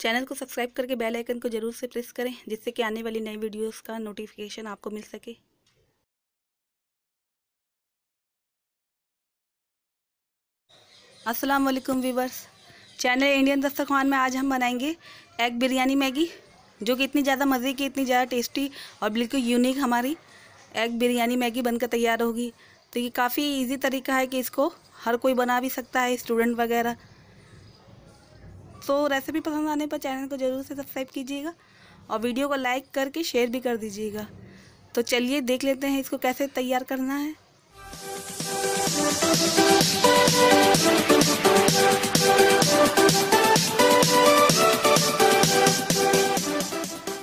channel को subscribe करके bell icon को ज़रूर से प्रेस करें जिससे कि आने वाली नई वीडियोस का नोटिफिकेशन आपको मिल सके अस्सलाम वालेकुम व्यूवर्स चैनल इंडियन दस्तरखान में आज हम बनाएंगे एग बिरयानी मैगी जो कि इतनी ज़्यादा मज़े की इतनी ज़्यादा टेस्टी और बिल्कुल यूनिक हमारी एग बिरयानी मैगी बनकर तैयार होगी तो ये काफ़ी ईज़ी तरीका है कि इसको हर कोई बना भी सकता है स्टूडेंट वगैरह सो so, रेसिपी पसंद आने पर चैनल को ज़रूर से सब्सक्राइब कीजिएगा और वीडियो को लाइक करके शेयर भी कर दीजिएगा तो चलिए देख लेते हैं इसको कैसे तैयार करना है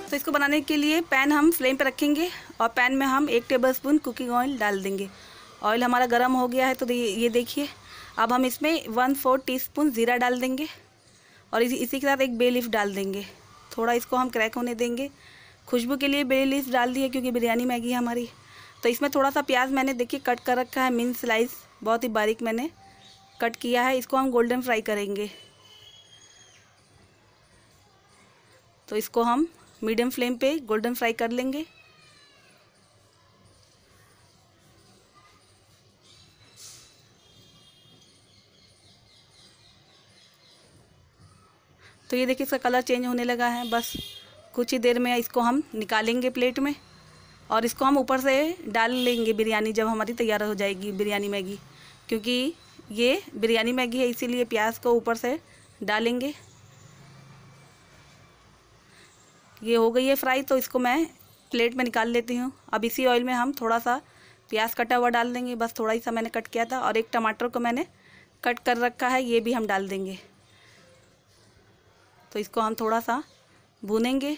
तो इसको बनाने के लिए पैन हम फ्लेम पर रखेंगे और पैन में हम एक टेबलस्पून कुकिंग ऑयल डाल देंगे ऑयल हमारा गर्म हो गया है तो ये देखिए अब हम इसमें वन फोर टीस्पून ज़ीरा डाल देंगे और इसी इसी के साथ एक बे लीफ डाल देंगे थोड़ा इसको हम क्रैक होने देंगे खुशबू के लिए बे डाल दी है क्योंकि बिरयानी मैगी है हमारी तो इसमें थोड़ा सा प्याज मैंने देखिए कट कर रखा है मिन स्लाइस बहुत ही बारीक मैंने कट किया है इसको हम गोल्डन फ्राई करेंगे तो इसको हम मीडियम फ्लेम पे गोल्डन फ्राई कर लेंगे तो ये देखिए इसका कलर चेंज होने लगा है बस कुछ ही देर में इसको हम निकालेंगे प्लेट में और इसको हम ऊपर से डाल लेंगे बिरयानी जब हमारी तैयार हो जाएगी बिरयानी मैगी क्योंकि ये बिरयानी मैगी है इसीलिए प्याज को ऊपर से डालेंगे ये हो गई है फ्राई तो इसको मैं प्लेट में निकाल लेती हूँ अब इसी ऑयल में हम थोड़ा सा प्याज कटा हुआ डाल देंगे बस थोड़ा ही सा मैंने कट किया था और एक टमाटर को मैंने कट कर रखा है ये भी हम डाल देंगे तो इसको हम थोड़ा सा भूनेंगे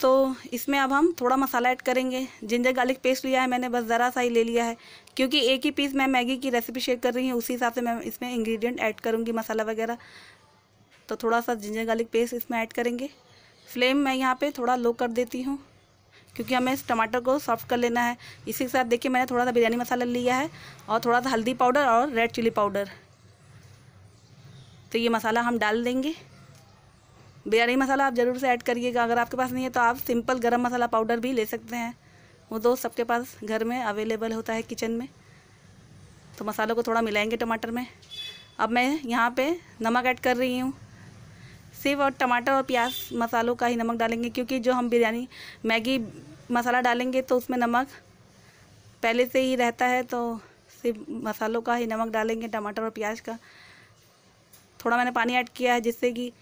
तो इसमें अब हम थोड़ा मसाला ऐड करेंगे जिंजर गार्लिक पेस्ट लिया है मैंने बस ज़रा सा ही ले लिया है क्योंकि एक ही पीस मैं मैगी की रेसिपी शेयर कर रही हूँ उसी हिसाब से मैं इसमें इंग्रेडिएंट ऐड करूँगी मसाला वगैरह तो थोड़ा सा जिंजर गार्लिक पेस्ट इसमें ऐड करेंगे फ्लेम मैं यहाँ पर थोड़ा लो कर देती हूँ क्योंकि हमें इस टमाटर को सॉफ्ट कर लेना है इसी के साथ देखिए मैंने थोड़ा सा बिरयानी मसाला लिया है और थोड़ा सा हल्दी पाउडर और रेड चिली पाउडर तो ये मसाला हम डाल देंगे बिरयानी मसाला आप ज़रूर से ऐड करिएगा अगर आपके पास नहीं है तो आप सिंपल गरम मसाला पाउडर भी ले सकते हैं वो दो तो सबके पास घर में अवेलेबल होता है किचन में तो मसालों को थोड़ा मिलाएंगे टमाटर में अब मैं यहाँ पे नमक ऐड कर रही हूँ सिर्फ और टमाटर और प्याज मसालों का ही नमक डालेंगे क्योंकि जो हम बिरयानी मैगी मसाला डालेंगे तो उसमें नमक पहले से ही रहता है तो सिर्फ मसालों का ही नमक डालेंगे टमाटर और प्याज का थोड़ा मैंने पानी ऐड किया है जिससे कि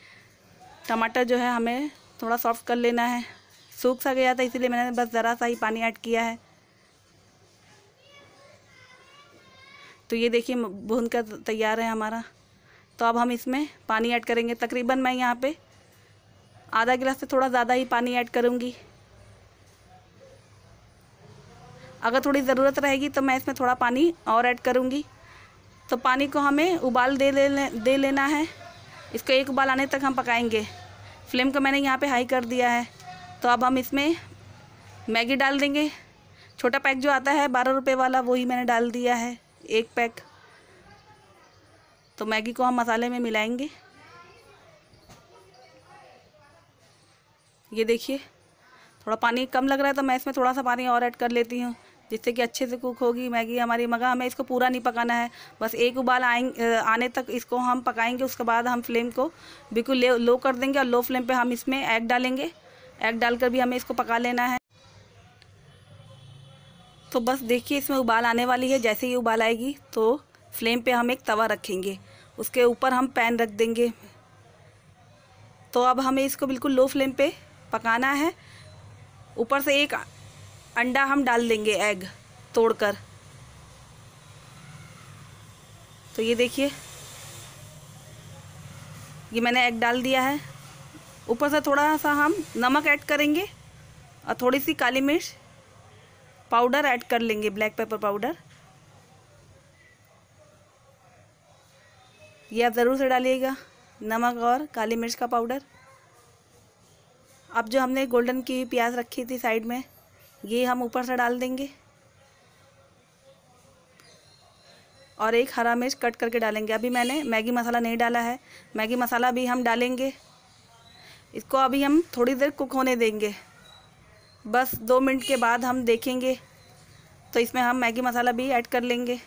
टमाटर जो है हमें थोड़ा सॉफ्ट कर लेना है सूख सा गया था इसीलिए मैंने बस ज़रा सा ही पानी ऐड किया है तो ये देखिए भून कर तैयार है हमारा तो अब हम इसमें पानी ऐड करेंगे तकरीबन मैं यहाँ पे आधा गिलास से थोड़ा ज़्यादा ही पानी ऐड करूँगी अगर थोड़ी ज़रूरत रहेगी तो मैं इसमें थोड़ा पानी और ऐड करूँगी तो पानी को हमें उबाल दे ले, दे लेना है इसको एक उबाल आने तक हम पकाएंगे फ्लेम को मैंने यहाँ पे हाई कर दिया है तो अब हम इसमें मैगी डाल देंगे छोटा पैक जो आता है बारह रुपये वाला वही मैंने डाल दिया है एक पैक तो मैगी को हम मसाले में मिलाएंगे ये देखिए थोड़ा पानी कम लग रहा है तो मैं इसमें थोड़ा सा पानी और ऐड कर लेती हूँ जिससे कि अच्छे से कुक होगी मैगी हमारी मगर हमें इसको पूरा नहीं पकाना है बस एक उबाल आएंगे आने तक इसको हम पकाएंगे उसके बाद हम फ्लेम को बिल्कुल लो कर देंगे और लो फ्लेम पे हम इसमें एग डालेंगे एग डालकर भी हमें इसको पका लेना है तो बस देखिए इसमें उबाल आने वाली है जैसे ही उबाल आएगी तो फ्लेम पर हम एक तवा रखेंगे उसके ऊपर हम पैन रख देंगे तो अब हमें इसको बिल्कुल लो फ्लेम पर पकाना है ऊपर से एक अंडा हम डाल देंगे एग तोड़कर तो ये देखिए ये मैंने एग डाल दिया है ऊपर से थोड़ा सा हम नमक ऐड करेंगे और थोड़ी सी काली मिर्च पाउडर ऐड कर लेंगे ब्लैक पेपर पाउडर ये आप ज़रूर से डालिएगा नमक और काली मिर्च का पाउडर अब जो हमने गोल्डन की प्याज रखी थी साइड में ये हम ऊपर से डाल देंगे और एक हरा मिर्च कट करके डालेंगे अभी मैंने मैगी मसाला नहीं डाला है मैगी मसाला भी हम डालेंगे इसको अभी हम थोड़ी देर कुक होने देंगे बस दो मिनट के बाद हम देखेंगे तो इसमें हम मैगी मसाला भी ऐड कर लेंगे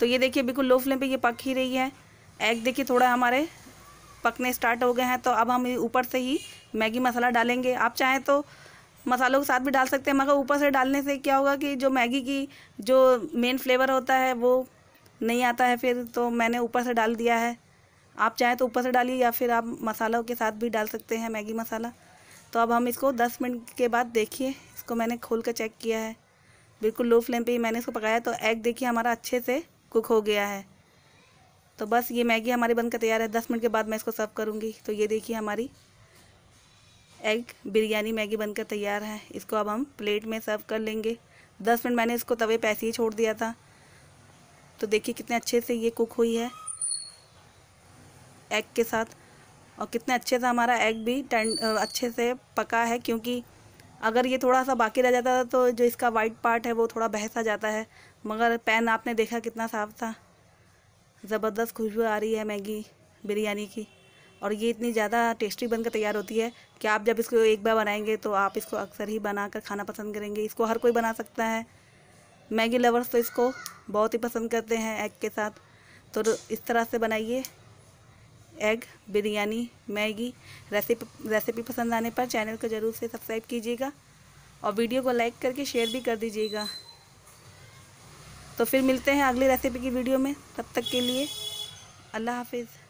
तो ये देखिए बिल्कुल लो फ्लेम पे ये पक ही रही है एग देखिए थोड़ा हमारे पकने स्टार्ट हो गए हैं तो अब हम ऊपर से ही मैगी मसाला डालेंगे आप चाहें तो मसालों के साथ भी डाल सकते हैं मगर ऊपर से डालने से क्या होगा कि जो मैगी की जो मेन फ्लेवर होता है वो नहीं आता है फिर तो मैंने ऊपर से डाल दिया है आप चाहें तो ऊपर से डालिए या फिर आप मसालों के साथ भी डाल सकते हैं मैगी मसाला तो अब हम इसको दस मिनट के बाद देखिए इसको मैंने खोल कर चेक किया है बिल्कुल लो फ्लेम पे ही मैंने इसको पकाया तो एग देखिए हमारा अच्छे से कुक हो गया है तो बस ये मैगी हमारी बनकर तैयार है दस मिनट के बाद मैं इसको सर्व करूँगी तो ये देखिए हमारी एग बिरयानी मैगी बनकर तैयार है इसको अब हम प्लेट में सर्व कर लेंगे दस मिनट मैंने इसको तवे पैसे ही छोड़ दिया था तो देखिए कितने अच्छे से ये कुक हुई है एग के साथ और कितने अच्छे से हमारा एग भी टन अच्छे से पका है क्योंकि अगर ये थोड़ा सा बाकी रह जाता था तो जो इसका वाइट पार्ट है वो थोड़ा बहसा जाता है मगर पैन आपने देखा कितना साफ था ज़बरदस्त खुशबू आ रही है मैगी बिरयानी की और ये इतनी ज़्यादा टेस्टी बनकर तैयार होती है कि आप जब इसको एक बार बनाएंगे तो आप इसको अक्सर ही बनाकर खाना पसंद करेंगे इसको हर कोई बना सकता है मैगी लवर्स तो इसको बहुत ही पसंद करते हैं एग के साथ तो इस तरह से बनाइए egg biryani Maggi recipe recipe पसंद आने पर चैनल को ज़रूर से सब्सक्राइब कीजिएगा और वीडियो को लाइक करके शेयर भी कर दीजिएगा तो फिर मिलते हैं अगली रेसिपी की वीडियो में तब तक के लिए अल्लाह हाफिज़